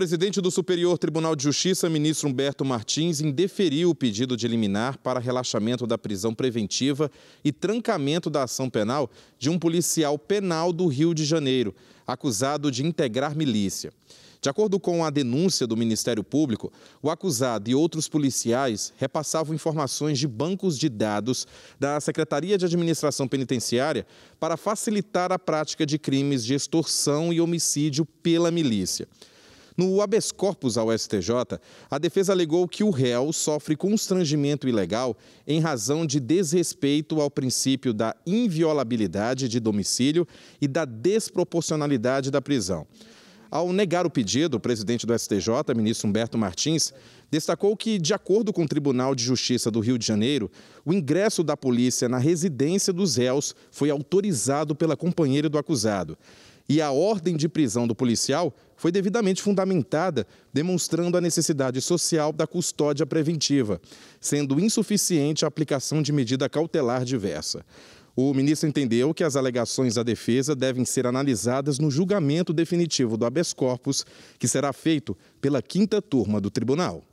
presidente do Superior Tribunal de Justiça, ministro Humberto Martins, indeferiu o pedido de liminar para relaxamento da prisão preventiva e trancamento da ação penal de um policial penal do Rio de Janeiro, acusado de integrar milícia. De acordo com a denúncia do Ministério Público, o acusado e outros policiais repassavam informações de bancos de dados da Secretaria de Administração Penitenciária para facilitar a prática de crimes de extorsão e homicídio pela milícia. No habeas corpus ao STJ, a defesa alegou que o réu sofre constrangimento ilegal em razão de desrespeito ao princípio da inviolabilidade de domicílio e da desproporcionalidade da prisão. Ao negar o pedido, o presidente do STJ, ministro Humberto Martins, destacou que, de acordo com o Tribunal de Justiça do Rio de Janeiro, o ingresso da polícia na residência dos réus foi autorizado pela companheira do acusado e a ordem de prisão do policial foi devidamente fundamentada, demonstrando a necessidade social da custódia preventiva, sendo insuficiente a aplicação de medida cautelar diversa. O ministro entendeu que as alegações da defesa devem ser analisadas no julgamento definitivo do habeas corpus, que será feito pela quinta turma do tribunal.